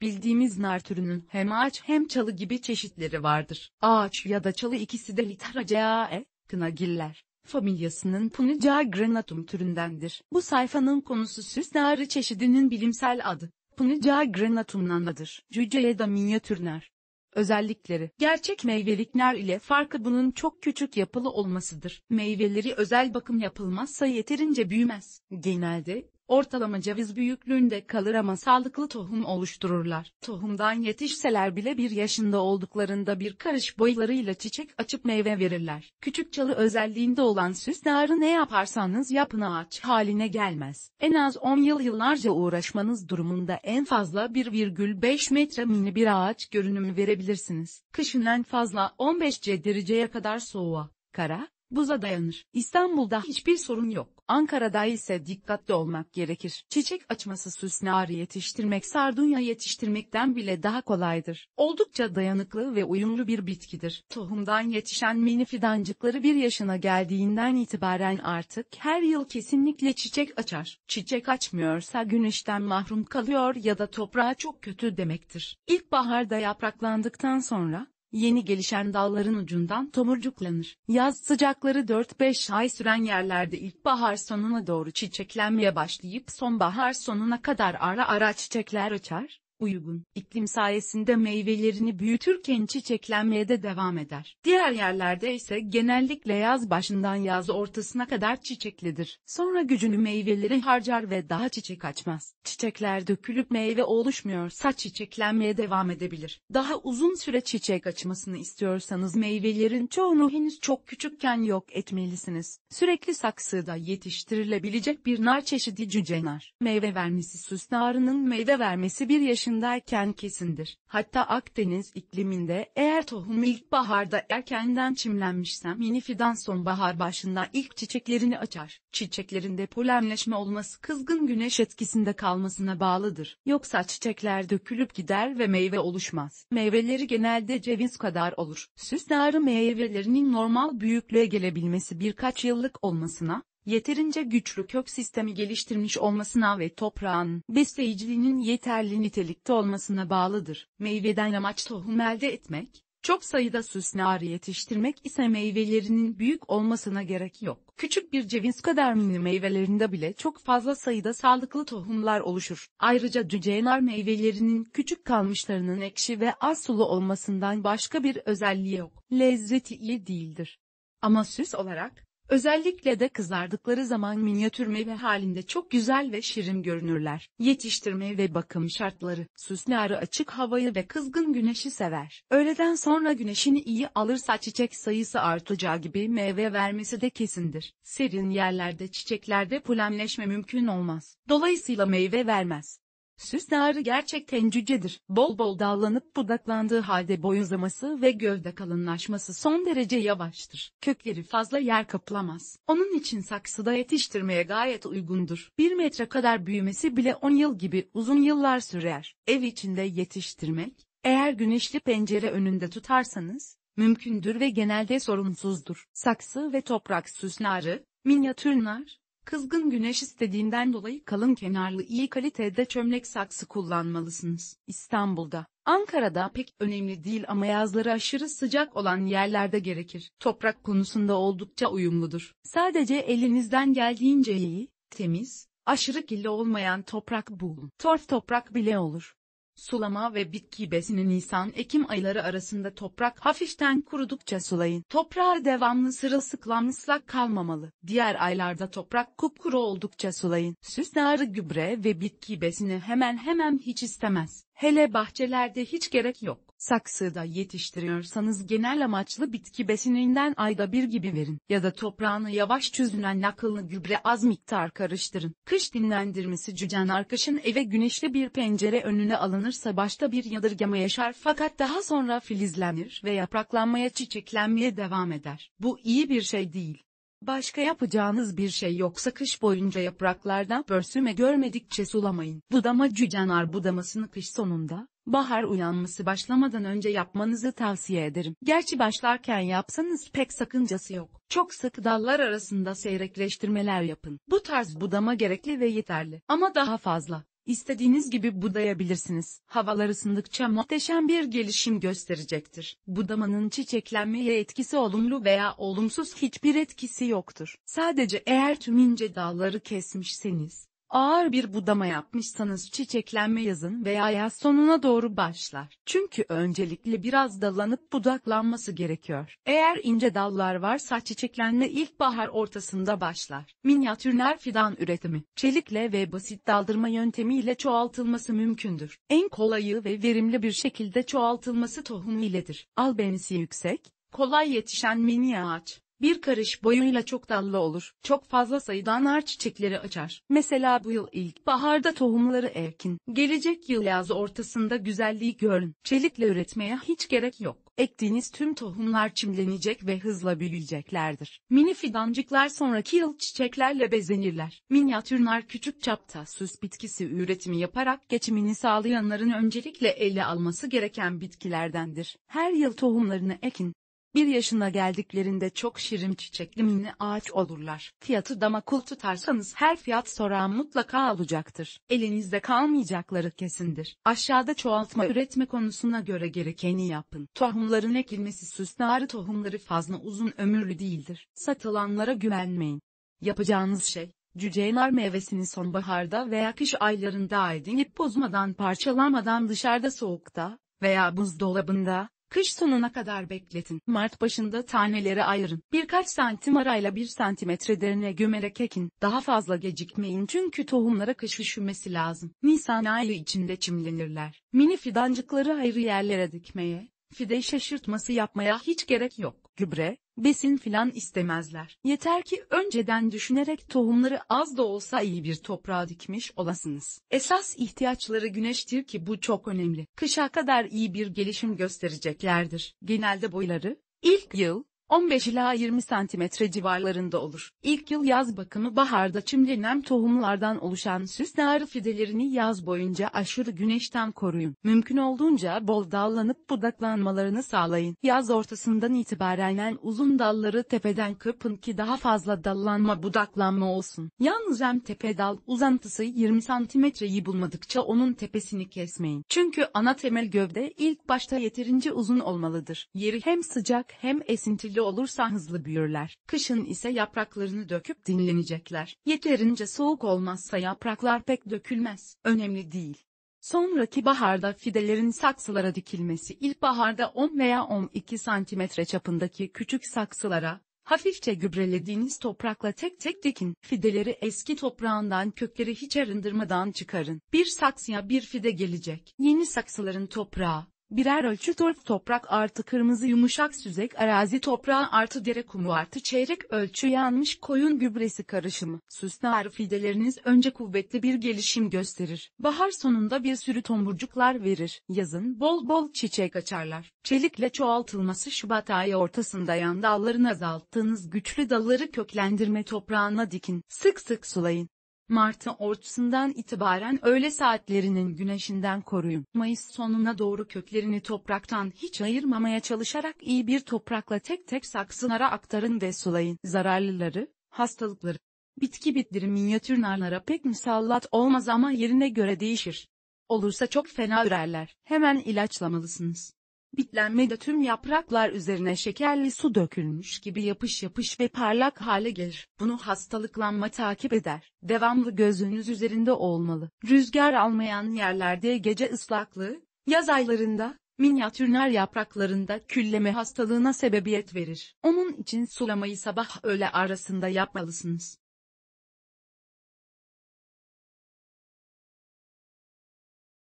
Bildiğimiz nar türünün hem ağaç hem çalı gibi çeşitleri vardır. Ağaç ya da çalı ikisi de Literaceae, kınagiller, familyasının Punica granatum türündendir. Bu sayfanın konusu süs narı çeşidinin bilimsel adı. Punica granatumnanadır. Cüce ya da minyatürner. Özellikleri Gerçek meyvelik meyvelikler ile farkı bunun çok küçük yapılı olmasıdır. Meyveleri özel bakım yapılmazsa yeterince büyümez. Genelde ortalama ceviz büyüklüğünde kalır ama sağlıklı tohum oluştururlar. Tohumdan yetişseler bile bir yaşında olduklarında bir karış boylarıyla çiçek açıp meyve verirler. Küçük çalı özelliğinde olan süs narı ne yaparsanız yapın ağaç haline gelmez. En az 10 yıl yıllarca uğraşmanız durumunda en fazla 1,5 metre mini bir ağaç görünümü verebilirsiniz. Kışın en fazla 15 dereceye kadar soğuğa, kara, buza dayanır. İstanbul'da hiçbir sorun yok. Ankara'da ise dikkatli olmak gerekir. Çiçek açması süsnarı yetiştirmek sardunya yetiştirmekten bile daha kolaydır. Oldukça dayanıklı ve uyumlu bir bitkidir. Tohumdan yetişen mini fidancıkları bir yaşına geldiğinden itibaren artık her yıl kesinlikle çiçek açar. Çiçek açmıyorsa güneşten mahrum kalıyor ya da toprağa çok kötü demektir. İlkbaharda yapraklandıktan sonra yeni gelişen dalların ucundan tomurcuklanır. Yaz sıcakları 4-5 ay süren yerlerde ilkbahar sonuna doğru çiçeklenmeye başlayıp sonbahar sonuna kadar ara ara çiçekler açar, uygun iklim sayesinde meyvelerini büyütürken çiçeklenmeye de devam eder. Diğer yerlerde ise genellikle yaz başından yaz ortasına kadar çiçeklidir. Sonra gücünü meyveleri harcar ve daha çiçek açmaz. Çiçekler dökülüp meyve oluşmuyorsa çiçeklenmeye devam edebilir. Daha uzun süre çiçek açmasını istiyorsanız meyvelerin çoğunu henüz çok küçükken yok etmelisiniz. Sürekli saksıda yetiştirilebilecek bir nar çeşidi cücenar. Meyve vermesi süs narının meyve vermesi bir yaş yaşındayken kesindir. Hatta Akdeniz ikliminde eğer tohum ilkbaharda erkenden çimlenmişse mini fidan sonbahar başında ilk çiçeklerini açar. Çiçeklerinde polenleşme olması kızgın güneş etkisinde kalmasına bağlıdır. Yoksa çiçekler dökülüp gider ve meyve oluşmaz. Meyveleri genelde ceviz kadar olur. Süs narı meyvelerinin normal büyüklüğe gelebilmesi birkaç yıllık olmasına, yeterince güçlü kök sistemi geliştirmiş olmasına ve toprağın besleyiciliğinin yeterli nitelikte olmasına bağlıdır. Meyveden amaç tohum elde etmek, çok sayıda süsnar yetiştirmek ise meyvelerinin büyük olmasına gerek yok. Küçük bir ceviz kadar mini meyvelerinde bile çok fazla sayıda sağlıklı tohumlar oluşur. Ayrıca cücenar meyvelerinin küçük kalmışlarının ekşi ve az sulu olmasından başka bir özelliği yok. Lezzeti iyi değildir. Ama süs olarak, Özellikle de kızardıkları zaman minyatür meyve halinde çok güzel ve şirin görünürler. Yetiştirme ve bakım şartları, Süs narı açık havayı ve kızgın güneşi sever. Öğleden sonra güneşini iyi alırsa çiçek sayısı artacağı gibi meyve vermesi de kesindir. Serin yerlerde çiçeklerde polenleşme mümkün olmaz. Dolayısıyla meyve vermez. Süs narı gerçekten cücedir. Bol bol dallanıp budaklandığı halde boy ve gövde kalınlaşması son derece yavaştır. Kökleri fazla yer kaplamaz. Onun için saksıda yetiştirmeye gayet uygundur. 1 metre kadar büyümesi bile 10 yıl gibi uzun yıllar sürer. Ev içinde yetiştirmek, eğer güneşli pencere önünde tutarsanız, mümkündür ve genelde sorunsuzdur. Saksı ve toprak süs narı, süsnarı, nar. Kızgın güneş istediğinden dolayı kalın kenarlı iyi kalitede çömlek saksı kullanmalısınız. İstanbul'da, Ankara'da pek önemli değil ama yazları aşırı sıcak olan yerlerde gerekir. Toprak konusunda oldukça uyumludur. Sadece elinizden geldiğince iyi, temiz, aşırı kirli olmayan toprak bulun. Torf toprak bile olur. Sulama ve bitki besini Nisan-Ekim ayları arasında toprak hafiften kurudukça sulayın. Toprağa devamlı sırılsıklam ıslak kalmamalı. Diğer aylarda toprak kupkuru oldukça sulayın. Süs narı gübre ve bitki besini hemen hemen hiç istemez. Hele bahçelerde hiç gerek yok. Saksıda yetiştiriyorsanız genel amaçlı bitki besininden ayda bir gibi verin. Ya da toprağını yavaş çözünen nakıllı gübre az miktar karıştırın. Kış dinlendirmesi cücen arkadaşın eve güneşli bir pencere önüne alınırsa başta bir yadırgama yaşar fakat daha sonra filizlenir ve yapraklanmaya çiçeklenmeye devam eder. Bu iyi bir şey değil. Başka yapacağınız bir şey yoksa kış boyunca yapraklardan pörsüme görmedikçe sulamayın. Budama cücenar budamasını kış sonunda, bahar uyanması başlamadan önce yapmanızı tavsiye ederim. Gerçi başlarken yapsanız pek sakıncası yok. Çok sık dallar arasında seyrekleştirmeler yapın. Bu tarz budama gerekli ve yeterli ama daha fazla İstediğiniz gibi budayabilirsiniz. Havalar ısındıkça muhteşem bir gelişim gösterecektir. Budamanın çiçeklenmeye etkisi olumlu veya olumsuz hiçbir etkisi yoktur. Sadece eğer tüm ince dalları kesmişseniz, Ağır bir budama yapmışsanız çiçeklenme yazın veya yaz sonuna doğru başlar. Çünkü öncelikle biraz dallanıp budaklanması gerekiyor. Eğer ince dallar varsa çiçeklenme ilkbahar ortasında başlar. Minyatürler fidan üretimi, çelikle ve basit daldırma yöntemiyle çoğaltılması mümkündür. En kolayı ve verimli bir şekilde çoğaltılması tohum iledir. Albenisi yüksek, kolay yetişen mini ağaç. Bir karış boyuyla çok dallı olur. Çok fazla sayıda nar çiçekleri açar. Mesela bu yıl ilk baharda tohumları ekin. Gelecek yıl yaz ortasında güzelliği görün. Çelikle üretmeye hiç gerek yok. Ektiğiniz tüm tohumlar çimlenecek ve hızla büyüyeceklerdir. Mini fidancıklar sonraki yıl çiçeklerle bezenirler. Minyatürler küçük çapta süs bitkisi üretimi yaparak geçimini sağlayanların öncelikle ele alması gereken bitkilerdendir. Her yıl tohumlarını ekin. Bir yaşına geldiklerinde çok şirin çiçekli hmm. mini ağaç olurlar. Fiyatı da makul tutarsanız her fiyat soran mutlaka alacaktır. Elinizde kalmayacakları kesindir. Aşağıda çoğaltma üretme konusuna göre gerekeni yapın. Tohumların ekilmesi süsnarı tohumları fazla uzun ömürlü değildir. Satılanlara güvenmeyin. Yapacağınız şey, cücenar meyvesini sonbaharda veya kış aylarında aydınlık bozmadan parçalamadan dışarıda soğukta veya buzdolabında Kış sonuna kadar bekletin. Mart başında taneleri ayırın. Birkaç santim arayla bir santimetre derine gömerek ekin. Daha fazla gecikmeyin çünkü tohumlara kış üşümesi lazım. Nisan ayı içinde çimlenirler. Mini fidancıkları ayrı yerlere dikmeye, fide şaşırtması yapmaya hiç gerek yok gübre, besin filan istemezler. Yeter ki önceden düşünerek tohumları az da olsa iyi bir toprağa dikmiş olasınız. Esas ihtiyaçları güneştir ki bu çok önemli. Kışa kadar iyi bir gelişim göstereceklerdir. Genelde boyları, ilk yıl, 15 ila 20 cm civarlarında olur. İlk yıl yaz bakımı baharda çimlenen tohumlardan oluşan süs narı fidelerini yaz boyunca aşırı güneşten koruyun. Mümkün olduğunca bol dallanıp budaklanmalarını sağlayın. Yaz ortasından itibaren uzun dalları tepeden kırpın ki daha fazla dallanma budaklanma olsun. Yalnız hem tepe dal uzantısı 20 cm'yi bulmadıkça onun tepesini kesmeyin. Çünkü ana temel gövde ilk başta yeterince uzun olmalıdır. Yeri hem sıcak hem esintili dikkatli olursan hızlı büyürler. Kışın ise yapraklarını döküp dinlenecekler. Yeterince soğuk olmazsa yapraklar pek dökülmez. Önemli değil. Sonraki baharda fidelerin saksılara dikilmesi ilkbaharda 10 veya 12 cm çapındaki küçük saksılara, hafifçe gübrelediğiniz toprakla tek tek dikin. Fideleri eski toprağından kökleri hiç arındırmadan çıkarın. Bir saksıya bir fide gelecek. Yeni saksıların toprağı, Birer ölçü torf toprak artı kırmızı yumuşak süzek arazi toprağı artı dere kumu artı çeyrek ölçü yanmış koyun gübresi karışımı. Süsnarı fideleriniz önce kuvvetli bir gelişim gösterir. Bahar sonunda bir sürü tomurcuklar verir. Yazın bol bol çiçek açarlar. Çelikle çoğaltılması Şubat ayı ortasında yan dallarını azalttığınız güçlü dalları köklendirme toprağına dikin. Sık sık sulayın. Martın ortasından itibaren öğle saatlerinin güneşinden koruyun. Mayıs sonuna doğru köklerini topraktan hiç ayırmamaya çalışarak iyi bir toprakla tek tek saksılara aktarın ve sulayın. Zararlıları, hastalıkları. Bitki bitleri minyatür narlara pek müsallat olmaz ama yerine göre değişir. Olursa çok fena ürerler. Hemen ilaçlamalısınız. Bitlenmede tüm yapraklar üzerine şekerli su dökülmüş gibi yapış yapış ve parlak hale gelir. Bunu hastalıklanma takip eder. Devamlı gözünüz üzerinde olmalı. Rüzgar almayan yerlerde gece ıslaklığı, yaz aylarında, minyatür minyatürler yapraklarında külleme hastalığına sebebiyet verir. Onun için sulamayı sabah öğle arasında yapmalısınız.